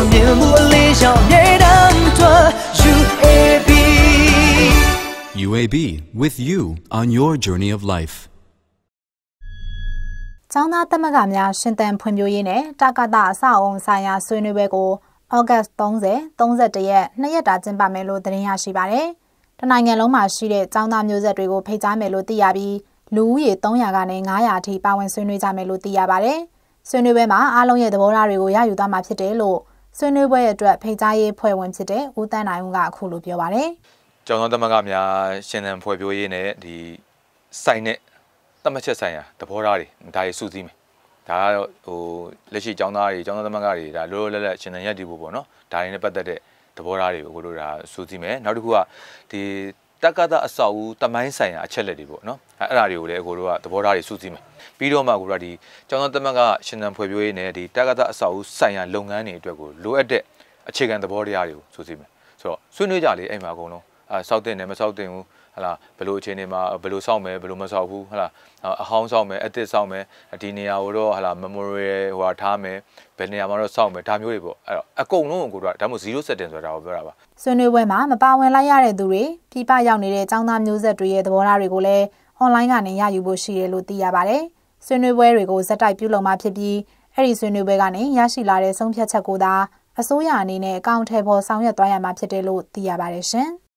ဝန်မြင်မှုအလေးရောင်မြေတမ်းထွက် UAB UAB with you on your journey of life ကျောင်းသားသမဂ္ဂများရှင်တန်ဖွံ့ဖြိုးရေးနဲ့တက္ကသအဆောက်အုံဆိုင်ရာဆွေးနွေးပွဲကိုဩဂတ်30 31ရက်နှစ်ရက်တာကျင်းပမယ်လို့သတင်းရရှိပါတယ်။တနိုင်ငံလုံးမှာရှိတဲ့ကျောင်းသားမျိုးဆက်တွေကိုဖိတ်ကြားမယ်လို့သိရပြီးလူဦးရေ300ကနေ900အထိပါဝင်ဆွေးနွေးကြမယ်လို့သိရပါတယ်။ဆွေးနွေးပွဲမှာအားလုံးရဲ့သဘောထားတွေကိုရယူသွားမှာဖြစ်တယ်လို့ဆွေးနွေးပွဲအတွက်ဖိတ်ကြားရေးဖွဲ့ဝင်ဖြစ်တဲ့ဦးတန်းနိုင်ဦးကအခုလိုပြောပါတယ်။ကျောင်းသားသမဂ္ဂများရှင်သန်ဖွဲ့ဖြိုးရေးနဲ့ဒီဆိုင်နဲ့တမချက်ဆိုင်ရာသဘောထားတွေဒါတွေစုစည်းမယ်။ဒါကတော့ဟိုလက်ရှိကျောင်းသားတွေကျောင်းသားသမဂ္ဂတွေဒါလောလောလတ်လတ်ရှင်သန်ရည်တည်ဖို့ပေါ့နော်။ဒါတွေနဲ့ပတ်သက်တဲ့သဘောထားတွေကိုကိုတို့ဒါစုစည်းမယ်။နောက်တစ်ခုကဒီတက္ကသအဆောက်အဦတမိုင်းဆိုင်ရာအချက်လက်တွေပေါ့နော်အဲ့ဒါတွေကိုလည်းအကိုတို့ကသဘောထားတွေစုစည်းမယ်ပြီးတော့မှကိုကဒီကျောင်းသားသမက်ကရှင်သန်ဖွံ့ဖြိုးရေးနဲ့ဒီတက္ကသအဆောက်အဦဆိုင်ရာလုပ်ငန်းတွေအတွက်ကိုလိုအပ်တဲ့အခြေခံသဘောတရားတွေကိုစုစည်းမယ်ဆိုတော့ဆွေးနွေးကြလေအဲ့မှာအကုန်လုံးစောက်တင်တယ်မစောက်တင်ဘူးဟလာဘယ်လိုအခြေအနေမှာဘယ်လိုစောက်မယ်ဘယ်လိုမစောက်ဘူးဟလာအဟောင်းစောက်မယ်အသစ်စောက်မယ်ဒီနေရာကိုတော့ဟလာ memorial ဟိုဟာထားမယ်ဘယ်နေရာမှာတော့စောက်မယ်ဒါမျိုးတွေပေါ့အဲ့တော့အကုန်လုံးကိုတို့ကဒါမှမဟုတ်0 setting ဆိုတာကိုပြောတာပါဆွေးနွေးပွဲမှာမပါဝင်လိုက်ရတဲ့သူတွေပြပရောက်နေတဲ့ចောင်းသားမျိုးဆက်တွေရဲ့သဘောထားတွေကိုလည်း online ကနေရယူဖို့ရှိတယ်လို့သိရပါတယ်ဆွေးနွေးပွဲတွေကိုဇက်တိုက်ပြုလုပ်မှဖြစ်ပြီးအဲ့ဒီဆွေးနွေးပွဲကနေရရှိလာတဲ့ဆုံးဖြတ်ချက်ကိုသာအစိုးရအနေနဲ့အကောင့်ထဲပေါ်ဆောင်ရွက်သွားရမှာဖြစ်တယ်လို့သိရပါတယ်ရှင်။